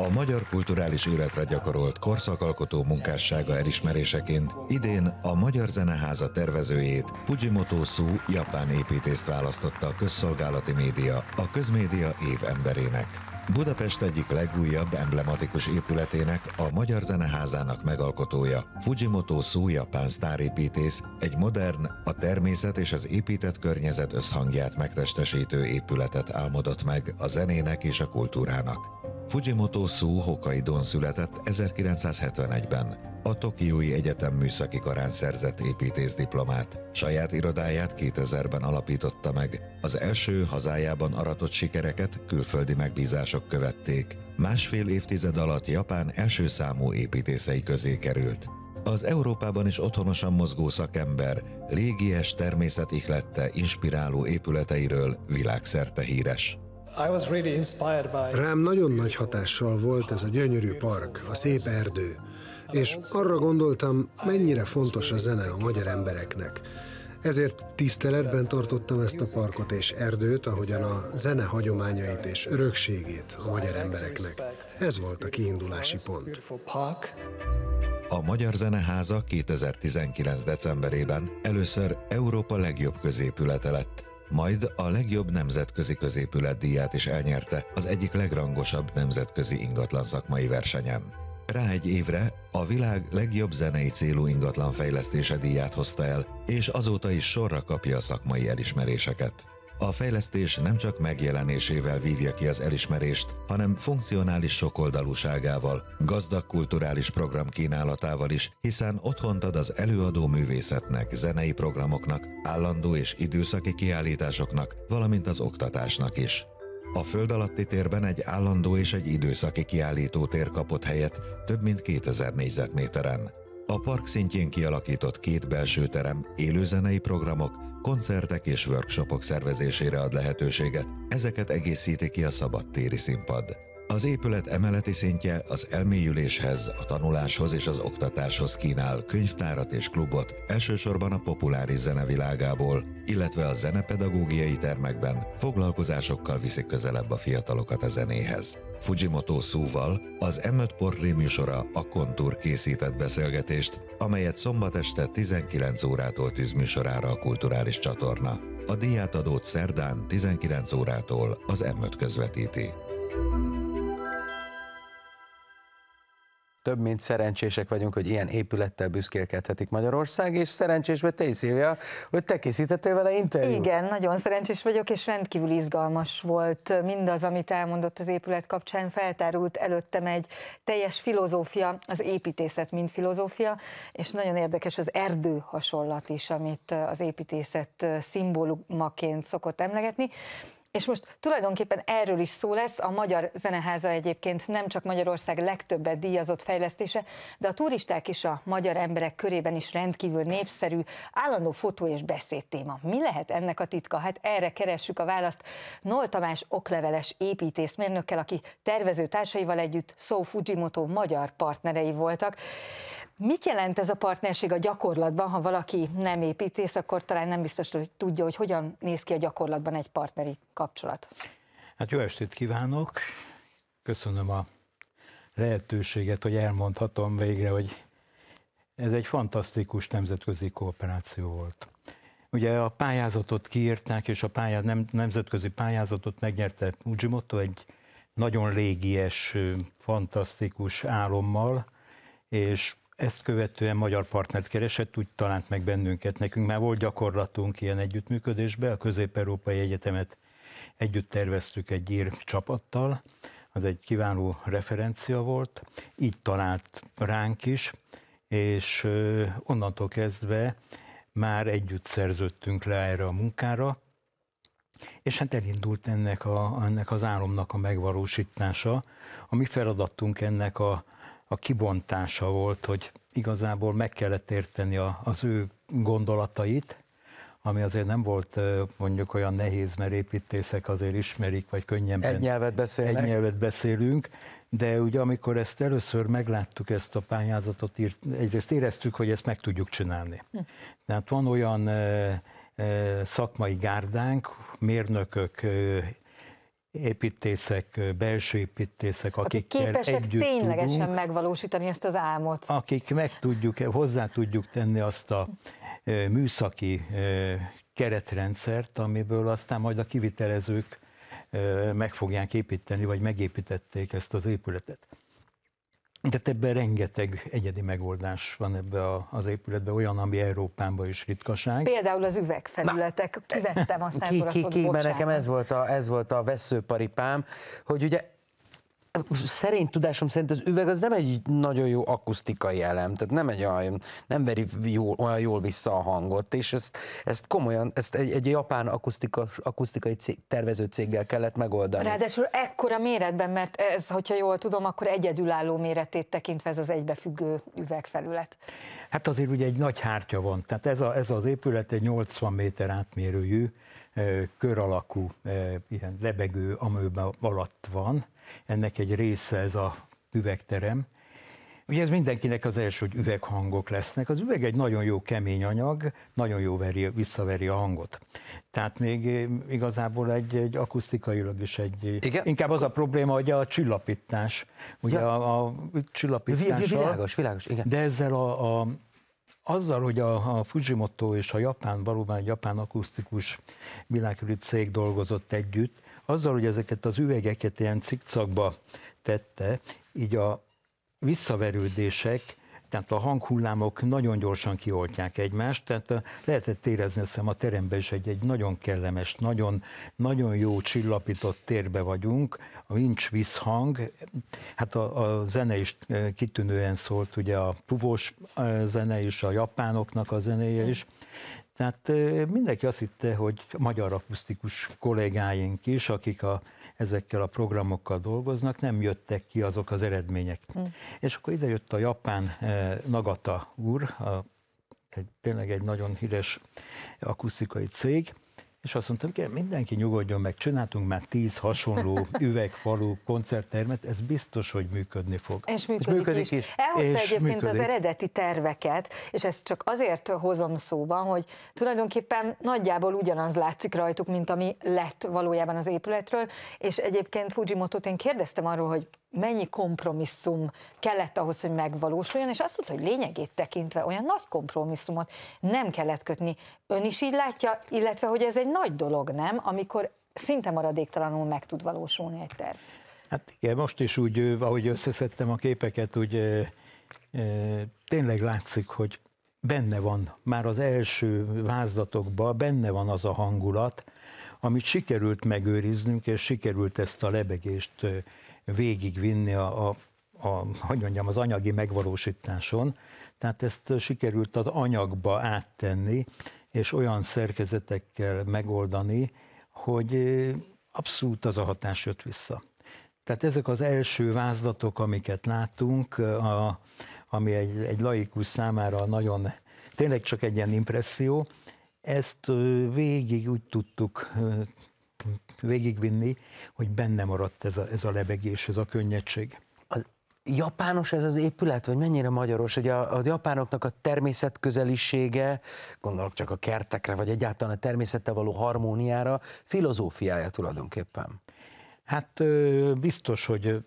A magyar kulturális életre gyakorolt korszakalkotó munkássága elismeréseként idén a Magyar Zeneháza tervezőjét Fujimoto Su japán építést választotta a közszolgálati média a közmédia évemberének. Budapest egyik legújabb emblematikus épületének a Magyar Zeneházának megalkotója, Fujimoto Su japán sztárépítész, egy modern, a természet és az épített környezet összhangját megtestesítő épületet álmodott meg a zenének és a kultúrának. Fujimoto Su Hokkaidon született 1971-ben. A Tokiói Egyetem műszaki karán szerzett építész diplomát. Saját irodáját 2000-ben alapította meg. Az első hazájában aratott sikereket külföldi megbízások követték. Másfél évtized alatt Japán első számú építészei közé került. Az Európában is otthonosan mozgó szakember, légies természet ihlette inspiráló épületeiről világszerte híres. Rám nagyon nagy hatással volt ez a gyönyörű park, a szép erdő, és arra gondoltam, mennyire fontos a zene a magyar embereknek. Ezért tiszteletben tartottam ezt a parkot és erdőt, ahogyan a zene hagyományait és örökségét a magyar embereknek. Ez volt a kiindulási pont. A Magyar Zeneháza 2019. decemberében először Európa legjobb középülete lett, majd a legjobb nemzetközi középület díját is elnyerte az egyik legrangosabb nemzetközi ingatlan szakmai versenyen. Rá egy évre a világ legjobb zenei célú ingatlan fejlesztése díját hozta el, és azóta is sorra kapja a szakmai elismeréseket. A fejlesztés nem csak megjelenésével vívja ki az elismerést, hanem funkcionális sokoldalúságával, gazdag kulturális program kínálatával is, hiszen otthont ad az előadó művészetnek, zenei programoknak, állandó és időszaki kiállításoknak, valamint az oktatásnak is. A föld alatti térben egy állandó és egy időszaki kiállító tér kapott helyet több mint 2000 négyzetméteren. A park szintjén kialakított két belső terem élőzenei programok, koncertek és workshopok szervezésére ad lehetőséget, ezeket egészíti ki a szabadtéri színpad. Az épület emeleti szintje az elmélyüléshez, a tanuláshoz és az oktatáshoz kínál könyvtárat és klubot, elsősorban a populáris zene világából, illetve a zenepedagógiai termekben foglalkozásokkal viszik közelebb a fiatalokat a zenéhez. Fujimoto szóval az M5 Portré műsora a Kontúr készített beszélgetést, amelyet szombat este 19 órától műsorára a kulturális csatorna. A díjátadót szerdán 19 órától az M5 közvetíti. több mint szerencsések vagyunk, hogy ilyen épülettel büszkélkedhetik Magyarország, és szerencsés vagy te is, Szilvia, hogy te készítettél vele interjút. Igen, nagyon szerencsés vagyok, és rendkívül izgalmas volt mindaz, amit elmondott az épület kapcsán. Feltárult előttem egy teljes filozófia, az építészet, mint filozófia, és nagyon érdekes az erdő hasonlat is, amit az építészet szimbólumaként szokott emlegetni. És most tulajdonképpen erről is szó lesz, a Magyar Zeneháza egyébként nem csak Magyarország legtöbbet díjazott fejlesztése, de a turisták is a magyar emberek körében is rendkívül népszerű, állandó fotó és beszéd téma. Mi lehet ennek a titka? Hát erre keressük a választ Nol Tamás okleveles építészmérnökkel, aki tervező társaival együtt Szó Fujimoto magyar partnerei voltak. Mit jelent ez a partnerség a gyakorlatban, ha valaki nem építész, akkor talán nem biztos, hogy tudja, hogy hogyan néz ki a gyakorlatban egy partneri kapcsolat. Hát jó estét kívánok, köszönöm a lehetőséget, hogy elmondhatom végre, hogy ez egy fantasztikus nemzetközi kooperáció volt. Ugye a pályázatot kiírták, és a pályá, nem, nemzetközi pályázatot megnyerte Ujimoto egy nagyon légies, fantasztikus álommal, és ezt követően magyar partnert keresett, úgy talált meg bennünket. Nekünk már volt gyakorlatunk ilyen együttműködésben, a Közép-Európai Egyetemet együtt terveztük egy ír csapattal, az egy kiváló referencia volt, így talált ránk is, és onnantól kezdve már együtt szerződtünk le erre a munkára, és hát elindult ennek, a, ennek az álomnak a megvalósítása. A mi feladatunk ennek a a kibontása volt, hogy igazából meg kellett érteni a, az ő gondolatait, ami azért nem volt mondjuk olyan nehéz, mert építészek azért ismerik, vagy könnyen. Egy nyelvet beszélnek. Egy nyelvet beszélünk, de ugye amikor ezt először megláttuk, ezt a pályázatot, írt, egyrészt éreztük, hogy ezt meg tudjuk csinálni. Hm. Tehát van olyan szakmai gárdánk, mérnökök, építészek, belső építészek, akik képesek együtt ténylegesen tudunk, megvalósítani ezt az álmot. Akik meg tudjuk, hozzá tudjuk tenni azt a műszaki keretrendszert, amiből aztán majd a kivitelezők meg fogják építeni, vagy megépítették ezt az épületet de ebben rengeteg egyedi megoldás van ebbe a, az épületbe, olyan, ami Európában is ritkaság. Például az üvegfelületek, Na. kivettem aztán ki, ki, ki, mert nekem ez volt, a, ez volt a veszőparipám, hogy ugye szerény tudásom szerint az üveg az nem egy nagyon jó akusztikai elem, tehát nem egy olyan, nem veri jól, olyan jól vissza a hangot, és ezt, ezt komolyan, ezt egy, egy japán akusztika, akusztikai cég, tervező céggel kellett megoldani. Ráadásul ekkora méretben, mert ez, hogyha jól tudom, akkor egyedülálló méretét tekintve ez az egybefüggő üvegfelület. Hát azért ugye egy nagy hártya van, tehát ez, a, ez az épület egy 80 méter átmérőjű, kör alakú, ilyen lebegő amőben alatt van, ennek egy része ez a üvegterem. Ugye ez mindenkinek az első, hogy üveghangok lesznek. Az üveg egy nagyon jó kemény anyag, nagyon jó veri, visszaveri a hangot. Tehát még eh, igazából egy, egy akusztikailag is egy... Eh, igen? Inkább az a probléma, hogy a csillapítás. Ugye ja. a, a csillapítással... Világos, világos, igen. De ezzel a, a azzal, hogy a, a Fujimoto és a japán, valóban egy japán akusztikus világkörű cég dolgozott együtt, azzal, hogy ezeket az üvegeket ilyen cikcakba tette, így a visszaverődések tehát a hanghullámok nagyon gyorsan kioltják egymást, tehát eh, lehetett érezni, azt a teremben is egy, egy nagyon kellemes, nagyon, nagyon jó csillapított térbe vagyunk, a nincs visszhang, hát a, a zene is eh, kitűnően szólt, ugye a puvós eh, zene is, a japánoknak a zenéje is, tehát mindenki azt hitte, hogy a magyar akusztikus kollégáink is, akik a, ezekkel a programokkal dolgoznak, nem jöttek ki azok az eredmények. Mm. És akkor ide jött a japán eh, Nagata úr, a, egy, tényleg egy nagyon híres akusztikai cég, és azt mondtam, hogy mindenki nyugodjon meg, csináltunk már tíz hasonló üvegfalú koncerttermet, ez biztos, hogy működni fog. És működik, és működik is. is. Elhozta és egyébként működik. az eredeti terveket, és ezt csak azért hozom szóban, hogy tulajdonképpen nagyjából ugyanaz látszik rajtuk, mint ami lett valójában az épületről, és egyébként Fujimoto-t én kérdeztem arról, hogy mennyi kompromisszum kellett ahhoz, hogy megvalósuljon, és azt mondta, hogy lényegét tekintve olyan nagy kompromisszumot nem kellett kötni. Ön is így látja, illetve hogy ez egy nagy dolog, nem, amikor szinte maradéktalanul meg tud valósulni egy terv. Hát igen, most is úgy, ahogy összeszedtem a képeket, úgy e, e, tényleg látszik, hogy benne van már az első vázlatokban, benne van az a hangulat, amit sikerült megőriznünk, és sikerült ezt a lebegést végigvinni a, a, a hogy mondjam, az anyagi megvalósításon. Tehát ezt sikerült az anyagba áttenni, és olyan szerkezetekkel megoldani, hogy abszolút az a hatás jött vissza. Tehát ezek az első vázlatok, amiket látunk, a, ami egy, egy laikus számára nagyon, tényleg csak egy ilyen impresszió, ezt végig úgy tudtuk végigvinni, hogy benne maradt ez a, ez a lebegés, ez a könnyedség. A japános ez az épület, vagy mennyire magyaros? Hogy a, a japánoknak a természetközelisége, gondolok csak a kertekre, vagy egyáltalán a természettel való harmóniára, filozófiája tulajdonképpen. Hát biztos, hogy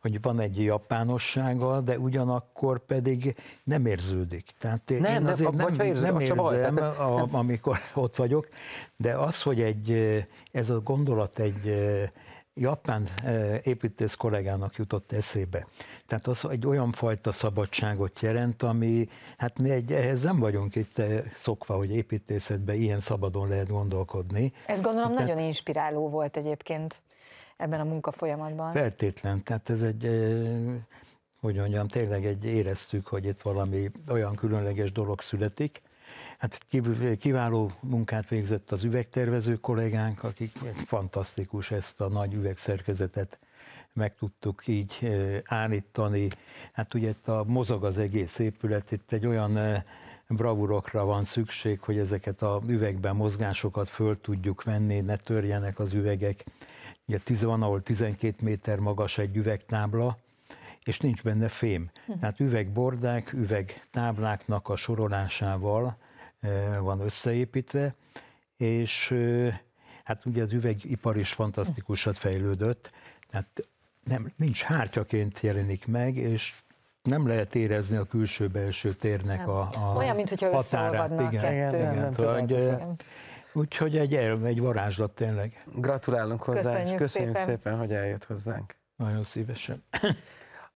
hogy van egy japánossága, de ugyanakkor pedig nem érződik. Tehát én nem, azért nem, nem, nem érzem, baj, a, amikor ott vagyok, de az, hogy egy, ez a gondolat egy japán építész kollégának jutott eszébe. Tehát az egy olyan fajta szabadságot jelent, ami, hát mi egy, ehhez nem vagyunk itt szokva, hogy építészetben ilyen szabadon lehet gondolkodni. Ez gondolom Tehát, nagyon inspiráló volt egyébként ebben a munkafolyamatban. Feltétlen, tehát ez egy, eh, hogy mondjam, tényleg egy éreztük, hogy itt valami olyan különleges dolog születik, Hát kiváló munkát végzett az üvegtervező kollégánk, akik fantasztikus ezt a nagy üvegszerkezetet meg tudtuk így eh, állítani. Hát ugye itt a mozog az egész épület, itt egy olyan eh, bravurokra van szükség, hogy ezeket a üvegben mozgásokat föl tudjuk venni, ne törjenek az üvegek. Ugye tíz van, ahol 12 méter magas egy üvegtábla, és nincs benne fém. Hm. Tehát üvegbordák, üvegtábláknak a sorolásával eh, van összeépítve, és eh, hát ugye az üvegipar is fantasztikusat fejlődött, tehát nem, nincs hártyaként jelenik meg, és nem lehet érezni a külső-belső térnek nem. a, a Olyan, mint hogyha határát. Igen, a kettő. Igen, igen, nem igen. Úgyhogy egy elm, egy varázslat tényleg. Gratulálunk hozzá, köszönjük és köszönjük szépen. szépen, hogy eljött hozzánk. Nagyon szívesen.